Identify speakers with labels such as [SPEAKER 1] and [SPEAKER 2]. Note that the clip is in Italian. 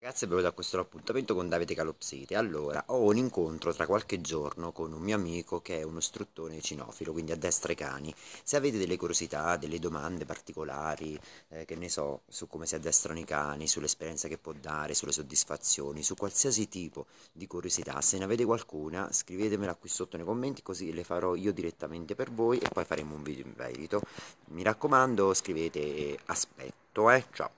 [SPEAKER 1] Grazie abbiamo da questo appuntamento con Davide Calopsite. Allora, ho un incontro tra qualche giorno con un mio amico che è uno struttore cinofilo, quindi addestra i cani. Se avete delle curiosità, delle domande particolari, eh, che ne so, su come si addestrano i cani, sull'esperienza che può dare, sulle soddisfazioni, su qualsiasi tipo di curiosità, se ne avete qualcuna, scrivetemela qui sotto nei commenti, così le farò io direttamente per voi e poi faremo un video in merito. Mi raccomando, scrivete aspetto, eh. Ciao!